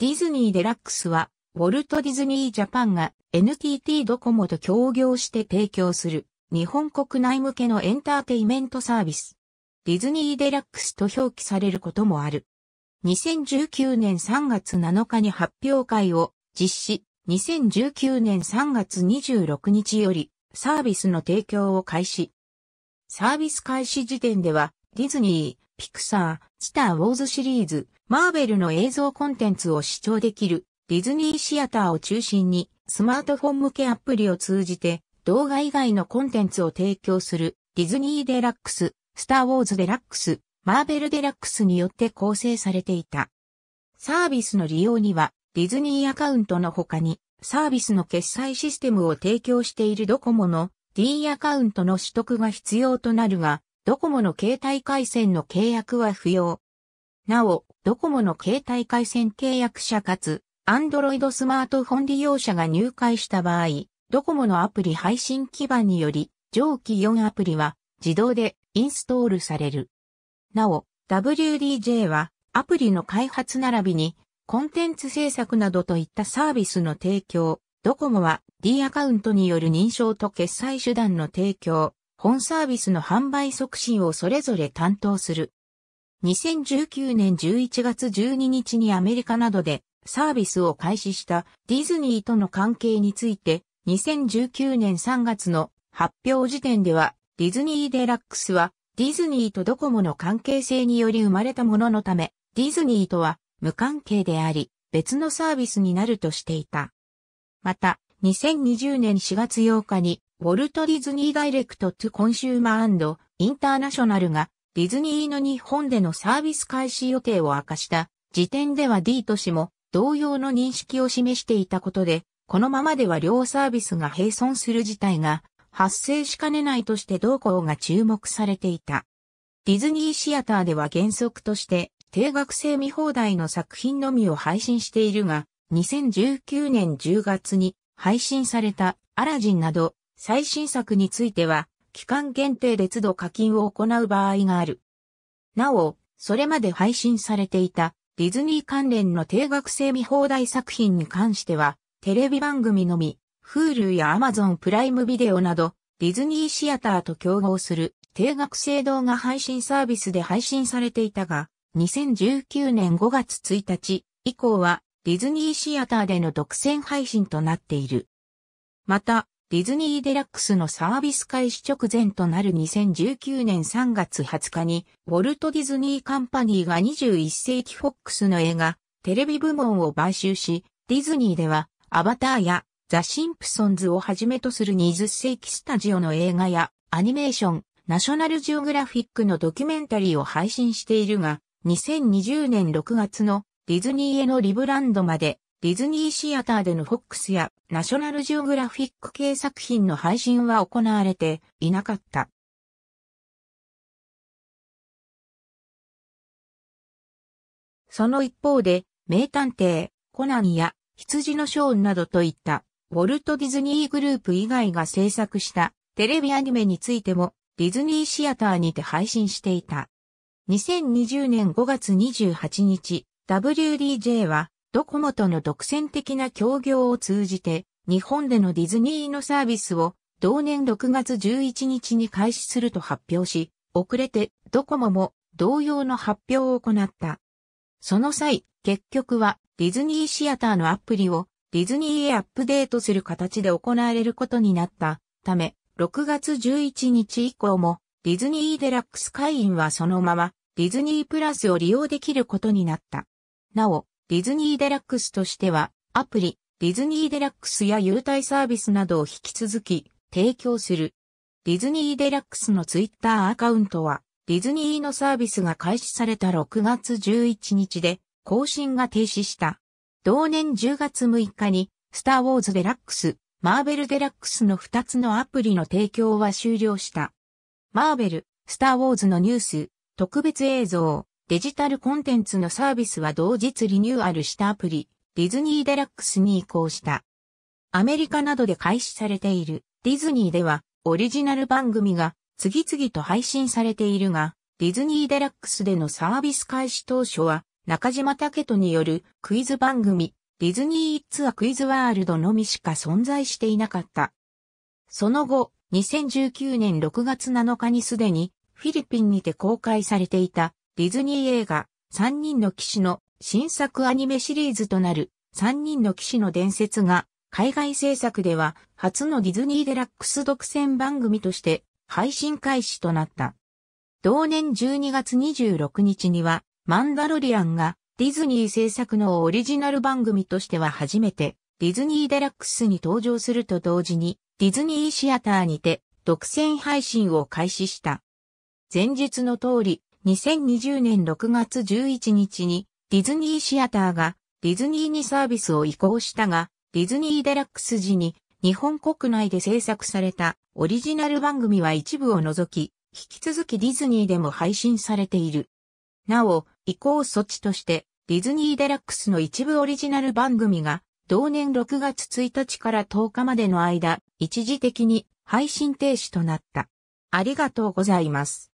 ディズニーデラックスは、ウォルト・ディズニー・ジャパンが NTT ドコモと協業して提供する日本国内向けのエンターテイメントサービス。ディズニーデラックスと表記されることもある。2019年3月7日に発表会を実施、2019年3月26日よりサービスの提供を開始。サービス開始時点ではディズニー、ピクサー、スター・ウォーズシリーズ、マーベルの映像コンテンツを視聴できるディズニーシアターを中心にスマートフォン向けアプリを通じて動画以外のコンテンツを提供するディズニーデラックス、スター・ウォーズデラックス、マーベルデラックスによって構成されていた。サービスの利用にはディズニーアカウントの他にサービスの決済システムを提供しているドコモの D アカウントの取得が必要となるが、ドコモの携帯回線の契約は不要。なお、ドコモの携帯回線契約者かつ、Android スマートフォン利用者が入会した場合、ドコモのアプリ配信基盤により、上記4アプリは自動でインストールされる。なお、WDJ はアプリの開発並びにコンテンツ制作などといったサービスの提供、ドコモは D アカウントによる認証と決済手段の提供、本サービスの販売促進をそれぞれ担当する。2019年11月12日にアメリカなどでサービスを開始したディズニーとの関係について2019年3月の発表時点ではディズニーデラックスはディズニーとドコモの関係性により生まれたもののためディズニーとは無関係であり別のサービスになるとしていた。また2020年4月8日にウォルト・ディズニー・ダイレクト・トゥ・コンシューマーインターナショナルがディズニーの日本でのサービス開始予定を明かした時点では D ト氏も同様の認識を示していたことで、このままでは両サービスが並存する事態が発生しかねないとして同行が注目されていた。ディズニーシアターでは原則として定額制見放題の作品のみを配信しているが、2019年10月に配信されたアラジンなど最新作については、期間限定で都度課金を行う場合がある。なお、それまで配信されていたディズニー関連の定額制見放題作品に関しては、テレビ番組のみ、Hulu や Amazon プライムビデオなど、ディズニーシアターと競合する定額制動画配信サービスで配信されていたが、2019年5月1日以降はディズニーシアターでの独占配信となっている。また、ディズニーデラックスのサービス開始直前となる2019年3月20日に、ウォルト・ディズニー・カンパニーが21世紀フォックスの映画、テレビ部門を買収し、ディズニーでは、アバターやザ・シンプソンズをはじめとする20世紀スタジオの映画やアニメーション、ナショナルジオグラフィックのドキュメンタリーを配信しているが、2020年6月のディズニーへのリブランドまでディズニーシアターでのフォックスやナショナルジオグラフィック系作品の配信は行われていなかった。その一方で、名探偵、コナンや羊のショーンなどといったウォルト・ディズニーグループ以外が制作したテレビアニメについてもディズニーシアターにて配信していた。2020年5月28日、WDJ はドコモとの独占的な協業を通じて、日本でのディズニーのサービスを同年6月11日に開始すると発表し、遅れてドコモも同様の発表を行った。その際、結局はディズニーシアターのアプリをディズニーへアップデートする形で行われることになったため、6月11日以降もディズニーデラックス会員はそのままディズニープラスを利用できることになった。なお、ディズニーデラックスとしては、アプリ、ディズニーデラックスや優待サービスなどを引き続き提供する。ディズニーデラックスのツイッターアカウントは、ディズニーのサービスが開始された6月11日で更新が停止した。同年10月6日に、スター・ウォーズ・デラックス、マーベル・デラックスの2つのアプリの提供は終了した。マーベル、スター・ウォーズのニュース、特別映像、デジタルコンテンツのサービスは同日リニューアルしたアプリ、ディズニーデラックスに移行した。アメリカなどで開始されているディズニーではオリジナル番組が次々と配信されているが、ディズニーデラックスでのサービス開始当初は中島武人によるクイズ番組ディズニー・イッツ・ア・クイズ・ワールドのみしか存在していなかった。その後、2019年6月7日にすでにフィリピンにて公開されていたディズニー映画、三人の騎士の新作アニメシリーズとなる、三人の騎士の伝説が、海外制作では、初のディズニーデラックス独占番組として、配信開始となった。同年12月26日には、マンダロリアンが、ディズニー制作のオリジナル番組としては初めて、ディズニーデラックスに登場すると同時に、ディズニーシアターにて、独占配信を開始した。前述の通り、2020年6月11日にディズニーシアターがディズニーにサービスを移行したが、ディズニーデラックス時に日本国内で制作されたオリジナル番組は一部を除き、引き続きディズニーでも配信されている。なお、移行措置としてディズニーデラックスの一部オリジナル番組が同年6月1日から10日までの間、一時的に配信停止となった。ありがとうございます。